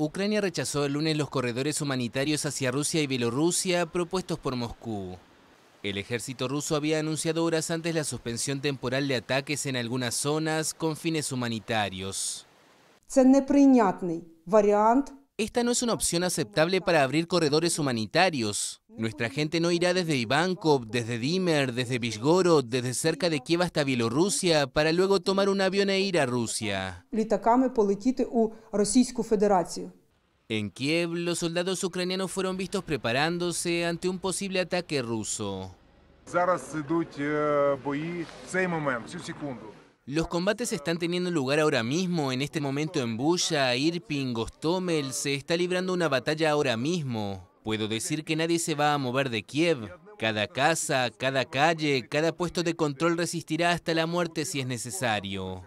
Ucrania rechazó el lunes los corredores humanitarios hacia Rusia y Bielorrusia propuestos por Moscú. El ejército ruso había anunciado horas antes la suspensión temporal de ataques en algunas zonas con fines humanitarios. Esta no es una opción aceptable para abrir corredores humanitarios. Nuestra gente no irá desde Ivankov, desde Dimer, desde Visgoro, desde cerca de Kiev hasta Bielorrusia, para luego tomar un avión e ir a Rusia. En Kiev, los soldados ucranianos fueron vistos preparándose ante un posible ataque ruso. Los combates están teniendo lugar ahora mismo, en este momento en Buya, Irpin, Gostomel, se está librando una batalla ahora mismo. Puedo decir que nadie se va a mover de Kiev. Cada casa, cada calle, cada puesto de control resistirá hasta la muerte si es necesario.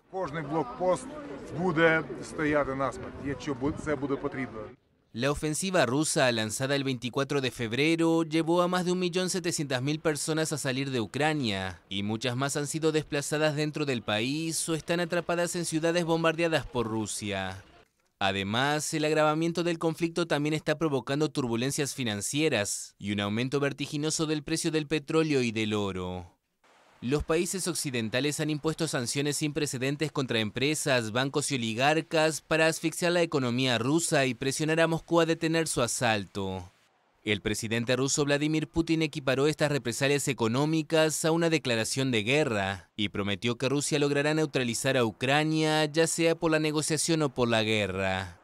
La ofensiva rusa lanzada el 24 de febrero llevó a más de 1.700.000 personas a salir de Ucrania y muchas más han sido desplazadas dentro del país o están atrapadas en ciudades bombardeadas por Rusia. Además, el agravamiento del conflicto también está provocando turbulencias financieras y un aumento vertiginoso del precio del petróleo y del oro. Los países occidentales han impuesto sanciones sin precedentes contra empresas, bancos y oligarcas para asfixiar la economía rusa y presionar a Moscú a detener su asalto. El presidente ruso Vladimir Putin equiparó estas represalias económicas a una declaración de guerra y prometió que Rusia logrará neutralizar a Ucrania, ya sea por la negociación o por la guerra.